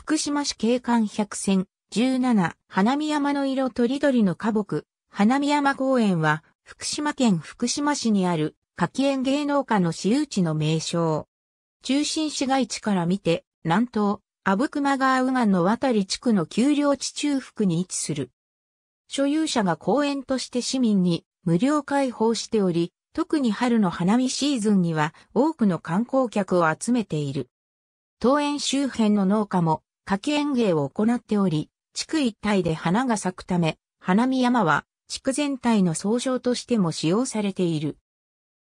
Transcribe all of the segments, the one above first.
福島市景観百選17、花見山の色とりどりの花木、花見山公園は、福島県福島市にある、柿園芸農家の私有地の名称。中心市街地から見て、南東、阿武隈川右岸の渡り地区の丘陵地中腹に位置する。所有者が公園として市民に無料開放しており、特に春の花見シーズンには多くの観光客を集めている。桃園周辺の農家も滝園芸を行っており、地区一帯で花が咲くため、花見山は地区全体の総称としても使用されている。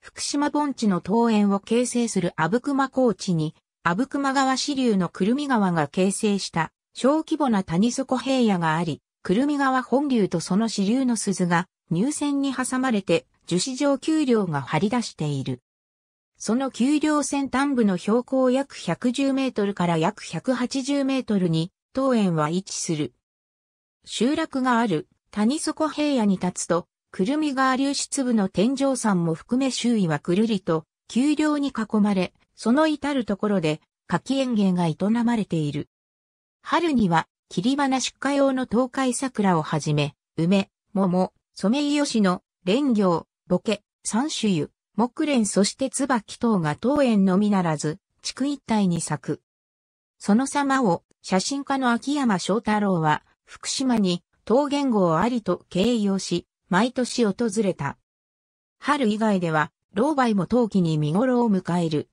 福島盆地の桃園を形成する阿武隈高地に、阿武隈川支流の久留美川が形成した小規模な谷底平野があり、久留美川本流とその支流の鈴が入線に挟まれて樹脂上丘陵が張り出している。その丘陵先端部の標高約110メートルから約180メートルに、東園は位置する。集落がある谷底平野に立つと、くるみ川流出部の天井山も含め周囲はくるりと、丘陵に囲まれ、その至るところで、柿園芸が営まれている。春には、切り花出荷用の東海桜をはじめ、梅、桃、ソメイヨシノ、レンボケ、三種湯、木蓮そして椿等が当園のみならず、地区一帯に咲く。その様を写真家の秋山翔太郎は福島に桃源号ありと形容し、毎年訪れた。春以外では、老梅も冬季に見頃を迎える。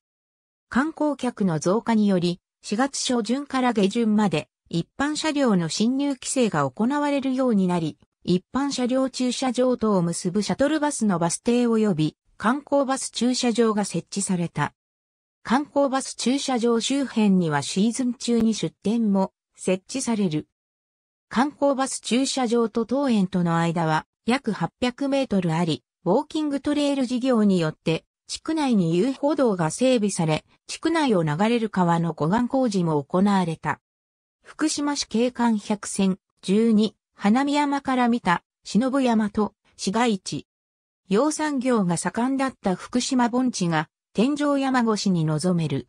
観光客の増加により、4月初旬から下旬まで一般車両の進入規制が行われるようになり、一般車両駐車場等を結ぶシャトルバスのバス停及び観光バス駐車場が設置された。観光バス駐車場周辺にはシーズン中に出店も設置される。観光バス駐車場と当園との間は約800メートルあり、ウォーキングトレイル事業によって地区内に遊歩道が整備され、地区内を流れる川の護岸工事も行われた。福島市景観百選12花見山から見た忍山と市街地養蚕業が盛んだった福島盆地が天井山越しに望める。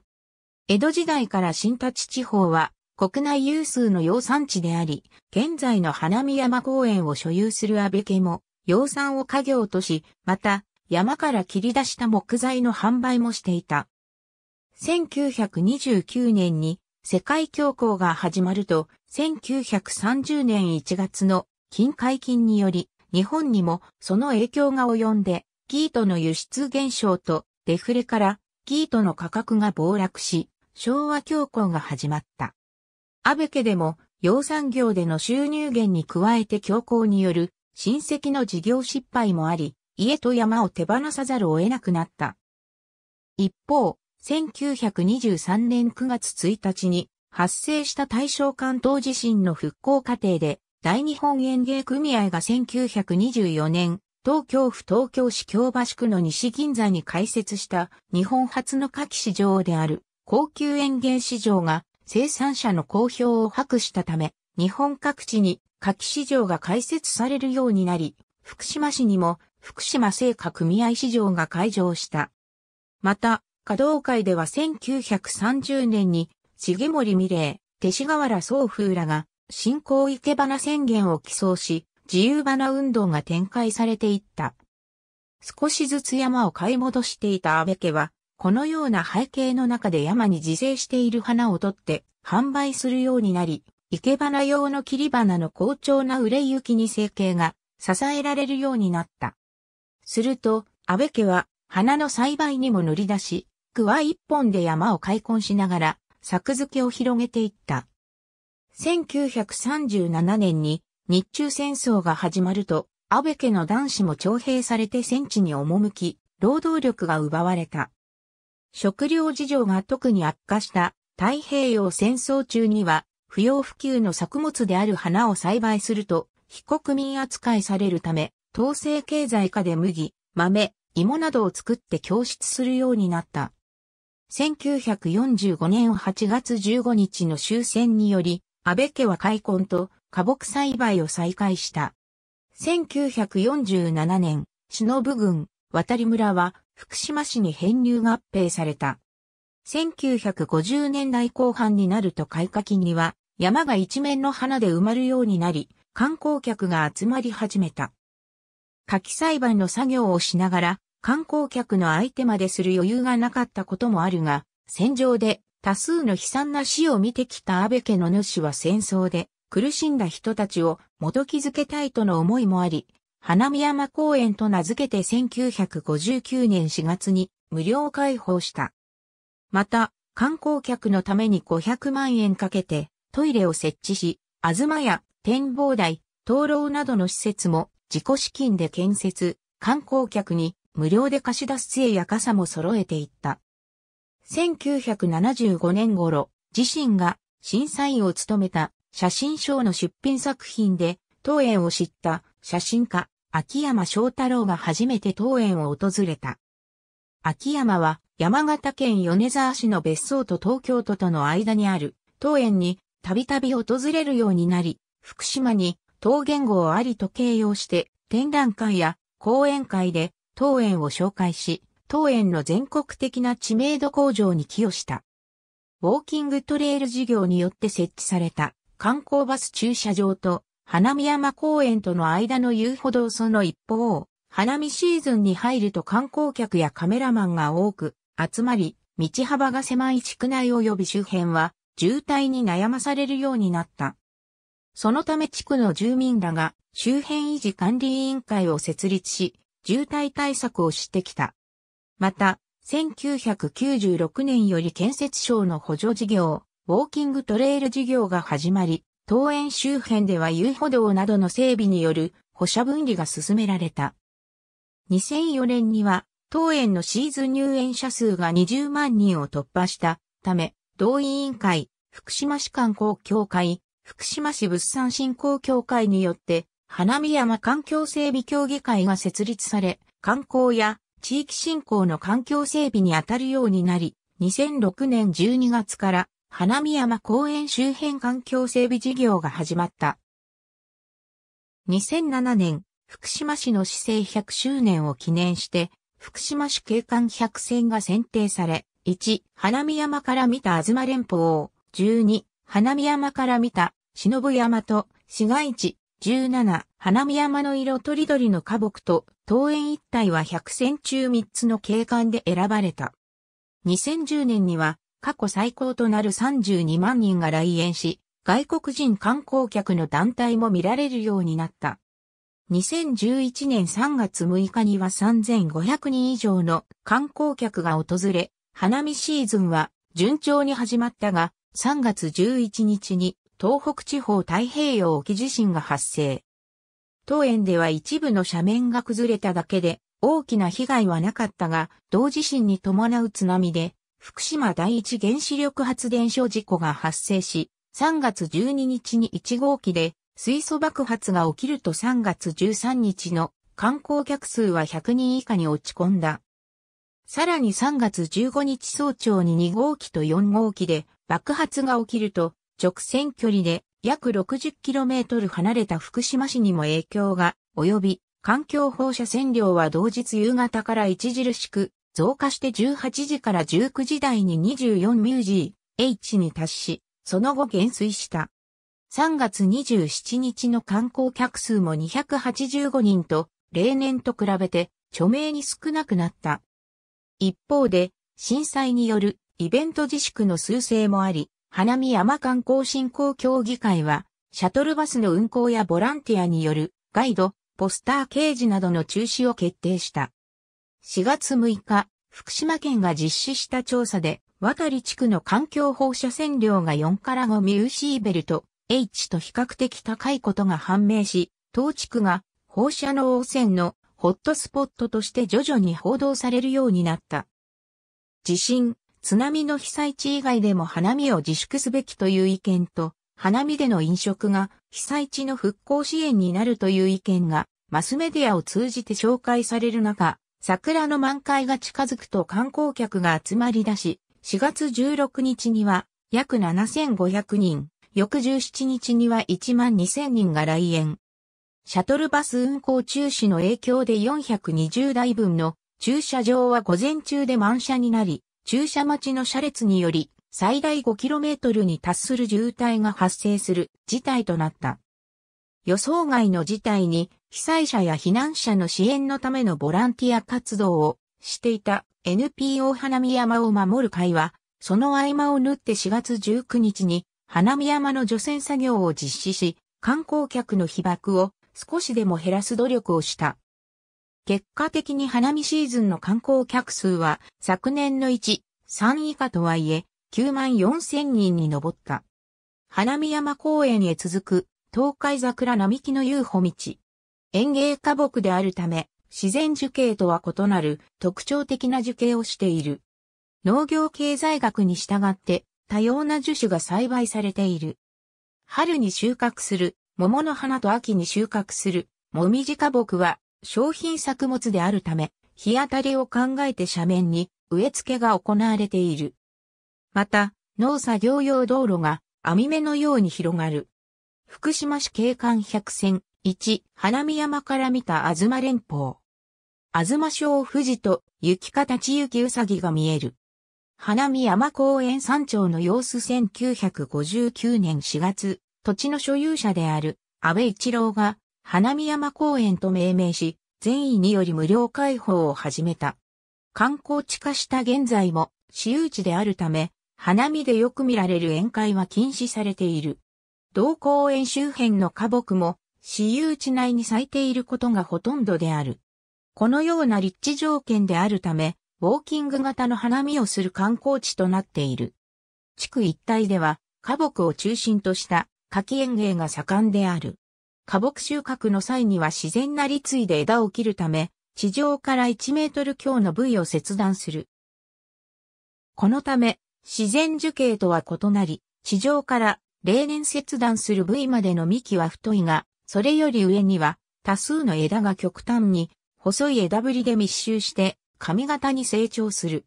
江戸時代から新立地方は国内有数の養蚕地であり、現在の花見山公園を所有する安倍家も養蚕を家業とし、また山から切り出した木材の販売もしていた。1929年に世界恐慌が始まると、1930年1月の金解禁により、日本にもその影響が及んで、ートの輸出減少とデフレからートの価格が暴落し、昭和恐慌が始まった。安倍家でも、養産業での収入源に加えて恐慌による親戚の事業失敗もあり、家と山を手放さざるを得なくなった。一方、1923年9月1日に発生した大正関東地震の復興過程で大日本園芸組合が1924年、東京府東京市京橋区の西銀座に開設した日本初の夏季市場である高級園芸市場が生産者の好評を博したため、日本各地に夏季市場が開設されるようになり、福島市にも福島製菓組合市場が開場した。また、稼働会では1930年に、重森美玲、勅使河原総風らが新興生け花宣言を起草し、自由花運動が展開されていった。少しずつ山を買い戻していた安倍家は、このような背景の中で山に自生している花を取って販売するようになり、生け花用の切り花の好調な売れ行きに生計が支えられるようになった。すると、安倍家は花の栽培にも乗り出し、具は一本で山を開墾しながら、作付けを広げていった。1937年に日中戦争が始まると、安倍家の男子も徴兵されて戦地に赴き、労働力が奪われた。食料事情が特に悪化した太平洋戦争中には、不要不急の作物である花を栽培すると、非国民扱いされるため、統制経済下で麦、豆、芋などを作って供出するようになった。1945年8月15日の終戦により、安倍家は開墾と花木栽培を再開した。1947年、忍郡、渡村は福島市に編入合併された。1950年代後半になると開花期には山が一面の花で埋まるようになり、観光客が集まり始めた。柿栽培の作業をしながら観光客の相手までする余裕がなかったこともあるが、戦場で多数の悲惨な死を見てきた安倍家の主は戦争で苦しんだ人たちを元気づけたいとの思いもあり、花見山公園と名付けて1959年4月に無料開放した。また、観光客のために500万円かけてトイレを設置し、あずまや展望台、灯籠などの施設も自己資金で建設、観光客に無料で貸し出す杖や傘も揃えていった。1975年頃、自身が審査員を務めた写真賞の出品作品で、当園を知った写真家、秋山翔太郎が初めて当園を訪れた。秋山は山形県米沢市の別荘と東京都との間にある当園にたびたび訪れるようになり、福島に当言語をありと形容して展覧会や講演会で当園を紹介し、当園の全国的な知名度向上に寄与した。ウォーキングトレイル事業によって設置された観光バス駐車場と花見山公園との間の遊歩道その一方、花見シーズンに入ると観光客やカメラマンが多く集まり、道幅が狭い地区内及び周辺は渋滞に悩まされるようになった。そのため地区の住民らが周辺維持管理委員会を設立し、渋滞対策をしてきた。また、1996年より建設省の補助事業、ウォーキングトレイル事業が始まり、桃園周辺では遊歩道などの整備による歩車分離が進められた。2004年には、当園のシーズン入園者数が20万人を突破したため、同委員会、福島市観光協会、福島市物産振興協会によって、花見山環境整備協議会が設立され、観光や地域振興の環境整備に当たるようになり、2006年12月から花見山公園周辺環境整備事業が始まった。2007年、福島市の市政100周年を記念して、福島市景観100選が選定され、1、花見山から見た東連峰を、12、花見山から見た忍山と市街地17、花見山の色とりどりの花木と、桃園一帯は100選中3つの景観で選ばれた。2010年には、過去最高となる32万人が来園し、外国人観光客の団体も見られるようになった。2011年3月6日には3500人以上の観光客が訪れ、花見シーズンは順調に始まったが、3月11日に東北地方太平洋沖地震が発生。当園では一部の斜面が崩れただけで大きな被害はなかったが、同地震に伴う津波で福島第一原子力発電所事故が発生し、3月12日に1号機で水素爆発が起きると3月13日の観光客数は100人以下に落ち込んだ。さらに3月15日早朝に2号機と4号機で爆発が起きると直線距離で約 60km 離れた福島市にも影響が及び、環境放射線量は同日夕方から著しく増加して18時から19時台に2 4ミュージー h に達し、その後減衰した。3月27日の観光客数も285人と、例年と比べて著名に少なくなった。一方で、震災によるイベント自粛の数勢もあり、花見山観光振興協議会は、シャトルバスの運行やボランティアによるガイド、ポスター掲示などの中止を決定した。4月6日、福島県が実施した調査で、渡り地区の環境放射線量が4から5ミューシーベルト H と比較的高いことが判明し、当地区が放射能汚染のホットスポットとして徐々に報道されるようになった。地震、津波の被災地以外でも花見を自粛すべきという意見と、花見での飲食が被災地の復興支援になるという意見がマスメディアを通じて紹介される中、桜の満開が近づくと観光客が集まり出し、4月16日には約7500人、翌17日には1万2000人が来園。シャトルバス運行中止の影響で420台分の駐車場は午前中で満車になり、駐車待ちの車列により、最大 5km に達する渋滞が発生する事態となった。予想外の事態に被災者や避難者の支援のためのボランティア活動をしていた NPO 花見山を守る会は、その合間を縫って4月19日に花見山の除染作業を実施し、観光客の被爆を少しでも減らす努力をした。結果的に花見シーズンの観光客数は昨年の1、3以下とはいえ9万4千人に上った。花見山公園へ続く東海桜並木の遊歩道。園芸花木であるため自然樹形とは異なる特徴的な樹形をしている。農業経済学に従って多様な樹種が栽培されている。春に収穫する桃の花と秋に収穫するもみじ花木は商品作物であるため、日当たりを考えて斜面に植え付けが行われている。また、農作業用道路が網目のように広がる。福島市景観百選1、花見山から見た東連峰。東小富士と雪形雪うさぎが見える。花見山公園山頂の様子1959年4月、土地の所有者である安倍一郎が花見山公園と命名し、善意により無料開放を始めた。観光地化した現在も私有地であるため、花見でよく見られる宴会は禁止されている。同公園周辺の花木も私有地内に咲いていることがほとんどである。このような立地条件であるため、ウォーキング型の花見をする観光地となっている。地区一帯では、花木を中心とした柿園芸が盛んである。花木収穫の際には自然な立位で枝を切るため、地上から1メートル強の部位を切断する。このため、自然樹形とは異なり、地上から例年切断する部位までの幹は太いが、それより上には多数の枝が極端に細い枝ぶりで密集して髪型に成長する。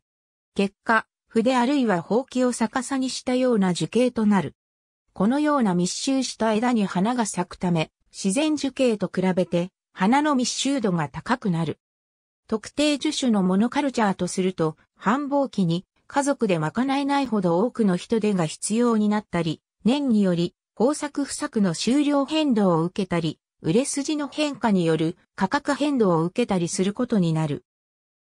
結果、筆あるいは放棄を逆さにしたような樹形となる。このような密集した枝に花が咲くため、自然樹形と比べて花の密集度が高くなる。特定樹種のモノカルチャーとすると、繁忙期に家族で賄えないほど多くの人手が必要になったり、年により工作不作の終了変動を受けたり、売れ筋の変化による価格変動を受けたりすることになる。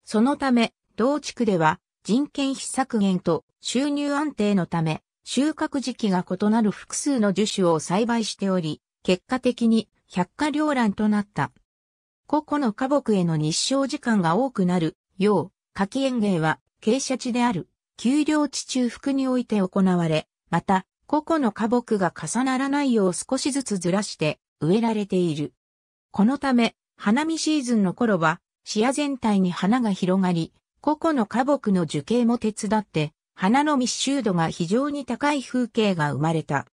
そのため、同地区では人件費削減と収入安定のため、収穫時期が異なる複数の樹種を栽培しており、結果的に百花繚乱となった。個々の花木への日照時間が多くなるよう、柿園芸は傾斜地である、丘陵地中腹において行われ、また、個々の花木が重ならないよう少しずつずらして植えられている。このため、花見シーズンの頃は、視野全体に花が広がり、個々の花木の樹形も手伝って、花の密集度が非常に高い風景が生まれた。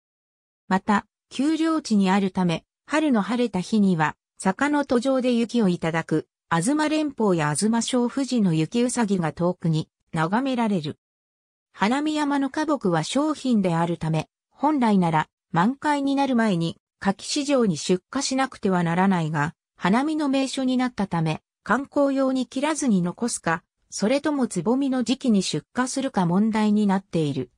また、丘陵地にあるため、春の晴れた日には、坂の途上で雪をいただく、あずま連峰やあずま小富士の雪うさぎが遠くに眺められる。花見山の花木は商品であるため、本来なら満開になる前に柿市場に出荷しなくてはならないが、花見の名所になったため、観光用に切らずに残すか、それともつぼみの時期に出荷するか問題になっている。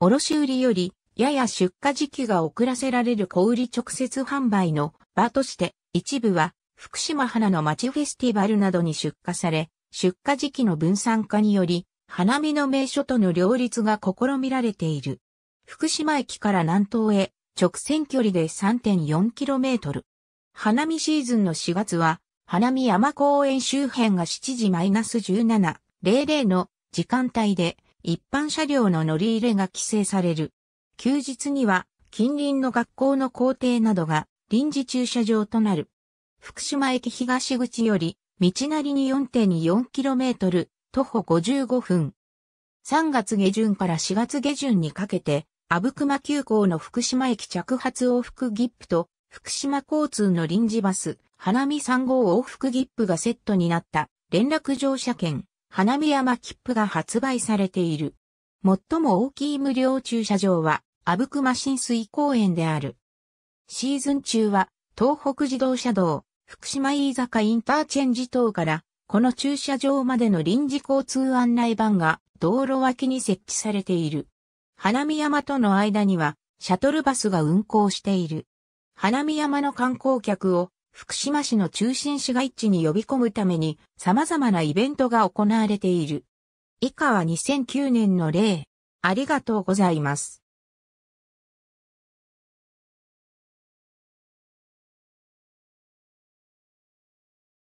卸売よりやや出荷時期が遅らせられる小売直接販売の場として、一部は福島花の町フェスティバルなどに出荷され、出荷時期の分散化により、花見の名所との両立が試みられている。福島駅から南東へ直線距離で 3.4km。花見シーズンの4月は、花見山公園周辺が7時 -1700 の時間帯で一般車両の乗り入れが規制される。休日には近隣の学校の校庭などが臨時駐車場となる。福島駅東口より道なりに 4.4km、徒歩55分。3月下旬から4月下旬にかけて、阿武隈急行の福島駅着発往復ギップと、福島交通の臨時バス、花見3号往復ギップがセットになった連絡乗車券、花見山切符が発売されている。最も大きい無料駐車場は、阿武隈親水公園である。シーズン中は、東北自動車道、福島飯坂インターチェンジ等から、この駐車場までの臨時交通案内板が道路脇に設置されている。花見山との間には、シャトルバスが運行している。花見山の観光客を福島市の中心市街地に呼び込むために様々なイベントが行われている。以下は2009年の例。ありがとうございます。